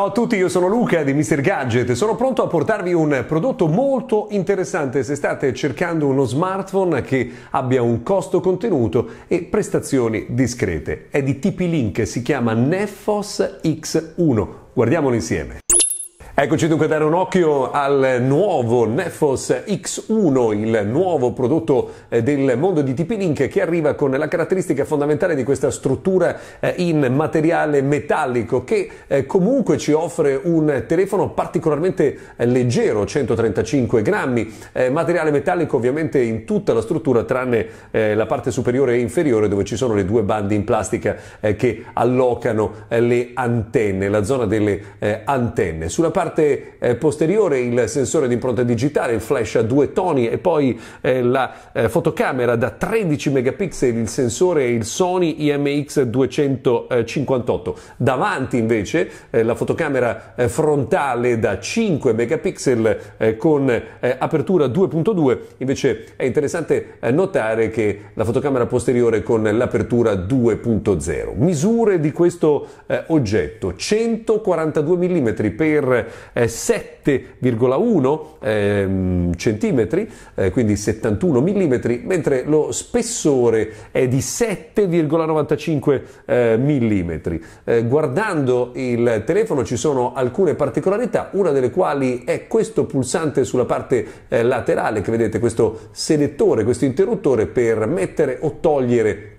Ciao a tutti, io sono Luca di Mr. Gadget e sono pronto a portarvi un prodotto molto interessante se state cercando uno smartphone che abbia un costo contenuto e prestazioni discrete. È di TP-Link, si chiama Nefos X1. Guardiamolo insieme. Eccoci dunque a dare un occhio al nuovo Nefos X1, il nuovo prodotto eh, del mondo di TP-Link che arriva con la caratteristica fondamentale di questa struttura eh, in materiale metallico che eh, comunque ci offre un telefono particolarmente leggero, 135 grammi, materiale metallico ovviamente in tutta la struttura tranne la parte superiore e inferiore dove ci sono le due bande in plastica che allocano le antenne, la zona delle antenne. Sulla parte parte eh, posteriore il sensore di impronta digitale, il flash a due toni e poi eh, la eh, fotocamera da 13 megapixel, il sensore il Sony IMX 258. Davanti invece eh, la fotocamera eh, frontale da 5 megapixel con apertura 2.2, invece è interessante notare che la fotocamera posteriore con l'apertura 2.0. Misure di questo eh, oggetto 142 mm per eh, 7,1 eh, cm, eh, quindi 71 mm, mentre lo spessore è di 7,95 eh, mm. Eh, guardando il telefono ci sono alcune particolarità, una delle quali è questo pulsante sulla parte eh, laterale che vedete, questo selettore, questo interruttore per mettere o togliere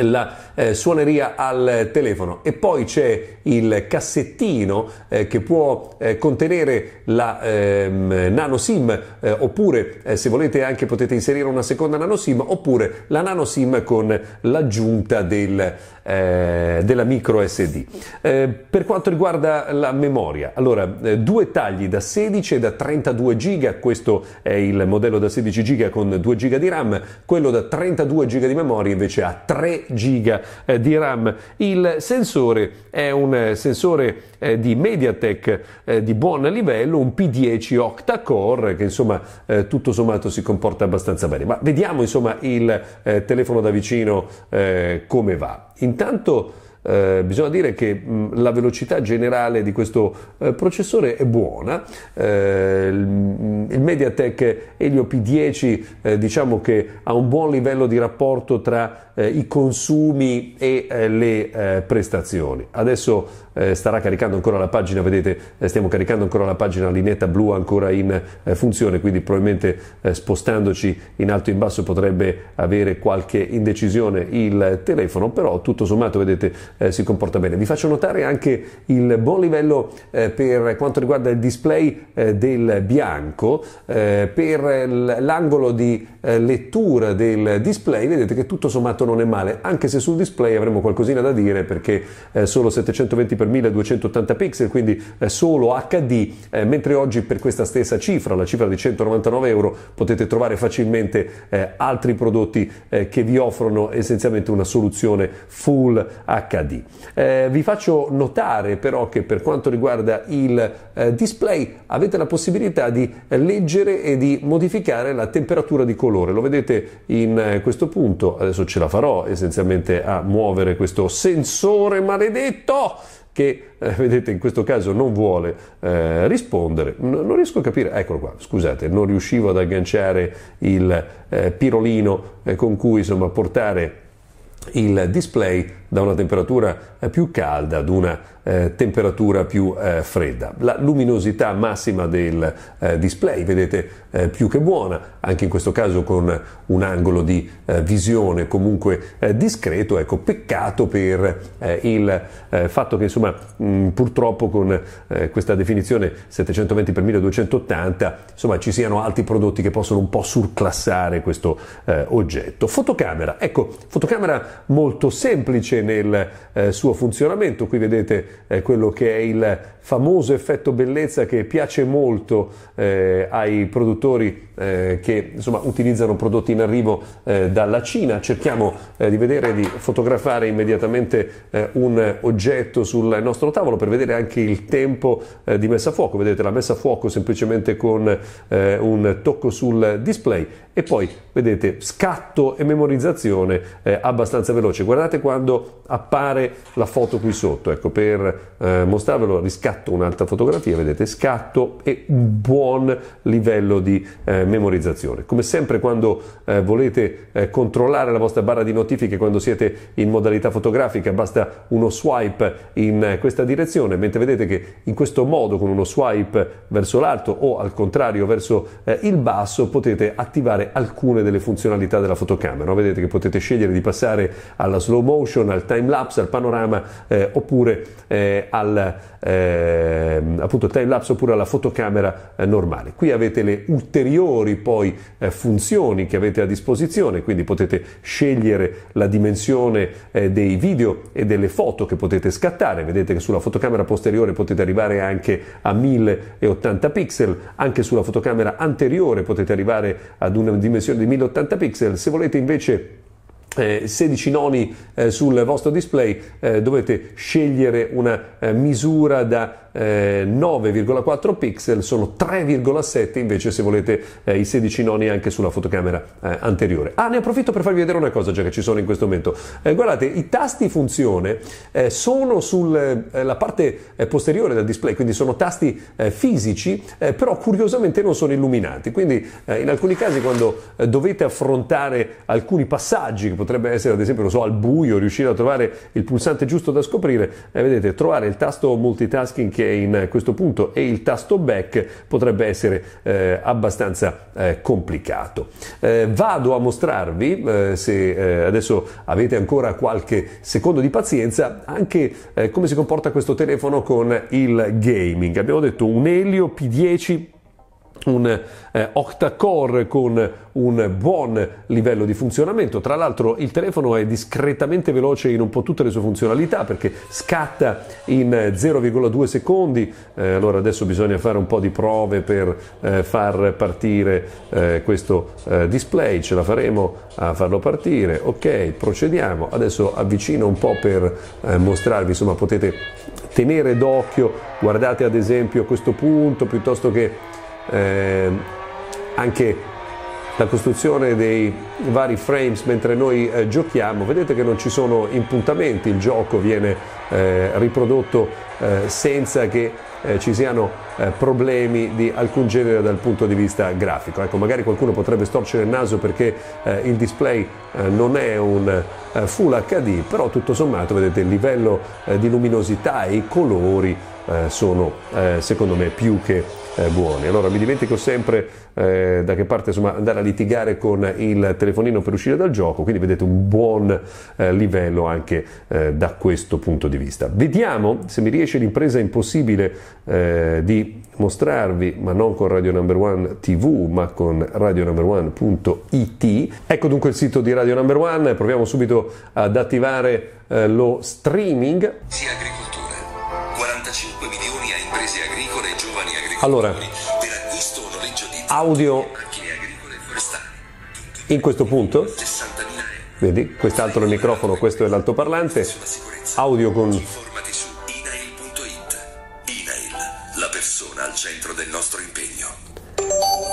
la eh, suoneria al telefono e poi c'è il cassettino eh, che può eh, contenere la ehm, nano sim eh, oppure eh, se volete anche potete inserire una seconda nano sim oppure la nano sim con l'aggiunta del, eh, della micro SD. per quanto riguarda la memoria, allora due tagli da 16 e da 32 giga, questo è il modello da 16 giga con 2 giga di RAM, quello da 32 giga di memoria invece ha 3 3 giga eh, di RAM. Il sensore è un eh, sensore eh, di MediaTek di buon livello, un P10 octa-core che insomma tutto sommato si comporta abbastanza bene. Ma vediamo insomma il telefono da vicino come va. Intanto eh, bisogna dire che mh, mm, la velocità generale di questo eh, processore è buona, eh, il, mm, MediaTek Helio P10 eh, diciamo che ha un buon livello di rapporto tra eh, i consumi e eh, le prestazioni. Adesso eh, starà caricando ancora la pagina, vedete eh, stiamo caricando ancora la pagina, la linetta blu ancora in eh, funzione, quindi probabilmente eh, spostandoci in alto e in basso potrebbe avere qualche indecisione il telefono, però tutto sommato vedete eh, si comporta bene. Vi faccio notare anche il buon livello per quanto riguarda il display del bianco, per l'angolo di lettura del display vedete che tutto sommato non è male, anche se sul display avremo qualcosina da dire perché solo 720 x 1280 pixel, quindi eh, solo HD, eh, mentre oggi per questa stessa cifra, la cifra di 199 euro, potete trovare facilmente eh, altri prodotti che vi offrono essenzialmente una soluzione full HD. vi faccio notare però che per quanto riguarda il display avete la possibilità di leggere e di modificare la temperatura di colore. Lo vedete in questo punto, adesso ce la farò essenzialmente a muovere questo sensore maledetto che eh, vedete in questo caso non vuole eh, rispondere. No, non riesco a capire, eccolo qua, scusate, non riuscivo ad agganciare il eh, pirolino eh, con cui insomma, portare il display da una temperatura eh, più calda ad una eh, temperatura più eh, fredda. La luminosità massima del eh, display, vedete, eh, più che buona, anche in questo caso con un angolo di eh, visione comunque discreto, ecco, peccato per il fatto che insomma mh, mm, purtroppo con questa definizione 720x1280 insomma ci siano altri prodotti che possono un po' surclassare questo oggetto. Fotocamera, ecco, fotocamera molto semplice nel eh, suo funzionamento. Qui vedete eh, quello che è il famoso effetto bellezza che piace molto eh, ai produttori eh, che insomma, utilizzano prodotti in arrivo eh, dalla Cina. Cerchiamo eh, di vedere di fotografare immediatamente eh, un oggetto sul nostro tavolo per vedere anche il tempo eh, di messa a fuoco. Vedete la messa a fuoco semplicemente con un tocco sul display e poi vedete scatto e memorizzazione abbastanza veloce. Guardate quando appare la foto qui sotto, ecco, per mostrarvelo riscatto scatto un'altra fotografia, vedete scatto e un buon livello di eh, memorizzazione. Come sempre quando eh, volete eh, controllare la vostra barra di notifiche quando siete in modalità fotografica basta uno swipe in eh, questa direzione, mentre vedete che in questo modo con uno swipe verso l'alto o al contrario verso eh, il basso potete attivare alcune delle funzionalità della fotocamera. Vedete che potete scegliere di passare alla slow motion, al time lapse, al panorama eh, oppure al eh, appunto time lapse oppure alla fotocamera eh, normale. Qui avete le ulteriori poi eh, funzioni che avete a disposizione, quindi potete scegliere la dimensione eh, dei video e delle foto che potete scattare. Vedete che sulla fotocamera posteriore potete arrivare anche a 1080 pixel, anche sulla fotocamera anteriore potete arrivare ad una dimensione di 1080 pixel. Se volete invece 16 eh, noni eh, sul vostro display eh, dovete scegliere una eh, misura da 9,4 eh, pixel sono 3,7 invece se volete i 16 noni anche sulla fotocamera anteriore ah ne approfitto per farvi vedere una cosa già che ci sono in questo momento guardate i tasti funzione sono sulla parte posteriore del display quindi sono tasti fisici però curiosamente non sono illuminati quindi in alcuni casi quando dovete affrontare alcuni passaggi che potete potrebbe essere ad esempio, so, al buio, riuscire a trovare il pulsante giusto da scoprire, eh, vedete, trovare il tasto multitasking che è in questo punto e il tasto back potrebbe essere eh, abbastanza eh, complicato. Eh, vado a mostrarvi, eh, se eh, adesso avete ancora qualche secondo di pazienza, anche come si comporta questo telefono con il gaming. Abbiamo detto un Helio P10 un eh, octa-core con un buon livello di funzionamento. Tra l'altro il telefono è discretamente veloce in un po' tutte le sue funzionalità perché scatta in 0,2 eh, secondi. Eh, allora adesso bisogna fare un po' di prove per eh, far partire eh, questo eh, display, ce la faremo a farlo partire. Ok, procediamo. Adesso avvicino un po' per mostrarvi, insomma, potete tenere d'occhio, guardate ad esempio questo punto piuttosto che eh, anche la costruzione dei vari frames mentre noi eh, giochiamo, vedete che non ci sono impuntamenti, il gioco viene eh, riprodotto eh, senza che eh, ci siano eh, problemi di alcun genere dal punto di vista grafico. Ecco, magari qualcuno potrebbe storcere il naso perché eh, il display non è un full HD, però tutto sommato vedete il livello di luminosità e i colori sono secondo me più che eh, buoni. Allora mi dimentico sempre eh, da che parte insomma, andare a litigare con il telefonino per uscire dal gioco, quindi vedete un buon eh, livello anche eh, da questo punto di vista. Vediamo se mi riesce l'impresa impossibile eh, di mostrarvi, ma non con Radio Number One TV, ma con radionumberone.it. Ecco dunque il sito di Radio Number One, proviamo subito ad attivare eh, lo streaming. Sì, agricoltura, 45 milioni a allora, audio in questo punto, vedi, quest'altro è il microfono, questo è l'altoparlante, audio con Informati su inail.it, inail, la persona al centro del nostro impegno.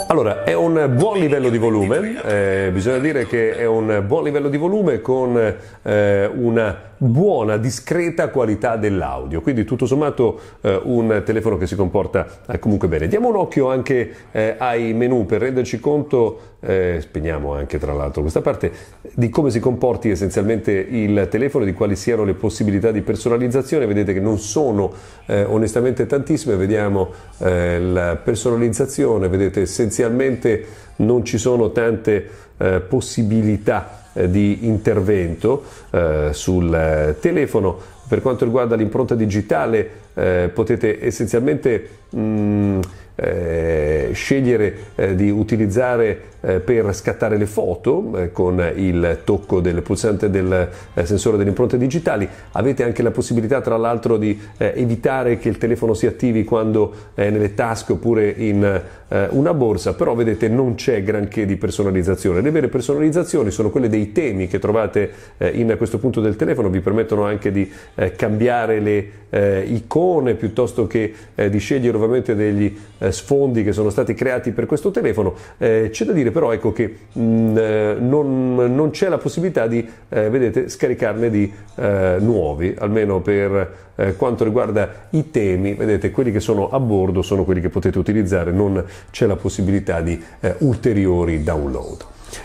Allora, è un buon livello di volume, eh, bisogna dire che è un buon livello di volume con eh, una buona, discreta qualità dell'audio, quindi tutto sommato eh, un telefono che si comporta eh, comunque bene. Diamo un occhio anche eh, ai menu per renderci conto, eh, spegniamo anche tra l'altro questa parte, di come si comporti essenzialmente il telefono, di quali siano le possibilità di personalizzazione, vedete che non sono onestamente tantissime, vediamo la personalizzazione, vedete essenzialmente non ci sono tante eh, possibilità eh, di intervento eh, sul eh, telefono. Per quanto riguarda l'impronta digitale potete essenzialmente... Mh, mm, eh, scegliere eh, di utilizzare eh, per scattare le foto eh, con il tocco del pulsante del eh, sensore delle impronte digitali. Avete anche la possibilità, tra l'altro, di eh, evitare che il telefono si attivi quando è nelle tasche oppure in una borsa, però vedete non c'è granché di personalizzazione. Le vere personalizzazioni sono quelle dei temi che trovate in questo punto del telefono, vi permettono anche di cambiare le icone piuttosto che di scegliere ovviamente degli eh, sfondi che sono stati creati per questo telefono. Eh, c'è da dire però ecco, che mh, mm, eh, non, non, c'è la possibilità di eh, vedete, scaricarne di eh, nuovi, almeno per quanto riguarda i temi, vedete quelli che sono a bordo sono quelli che potete utilizzare, non c'è la possibilità di ulteriori download.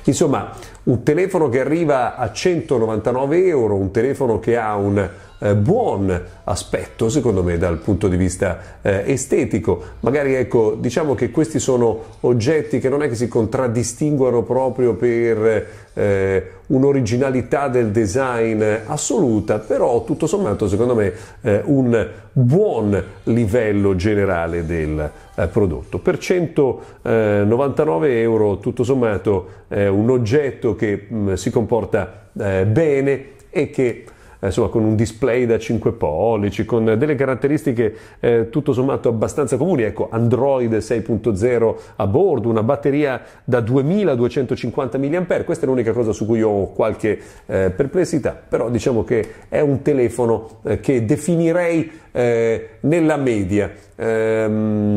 Insomma, un telefono che arriva a 199 euro, un telefono che ha un eh, buon aspetto, secondo me, dal punto di vista eh, estetico. Magari ecco, diciamo che questi sono oggetti che non è che si contraddistinguano proprio per eh, un'originalità del design assoluta, però tutto sommato, secondo me, eh, un buon livello generale del eh, prodotto. Per 199 eh, euro, tutto sommato, è un oggetto che mm, si comporta bene e che eh, insomma, con un display da 5 pollici, con delle caratteristiche eh, tutto sommato abbastanza comuni, ecco Android 6.0 a bordo, una batteria da 2250 mAh, questa è l'unica cosa su cui ho qualche eh, perplessità, però diciamo che è un telefono eh, che definirei eh, nella media. Ehm,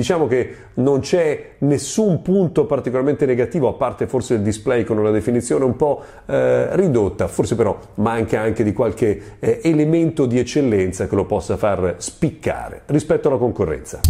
diciamo che non c'è nessun punto particolarmente negativo, a parte forse il display con una definizione un po' eh, ridotta, forse però manca anche di qualche eh, elemento di eccellenza che lo possa far spiccare rispetto alla concorrenza.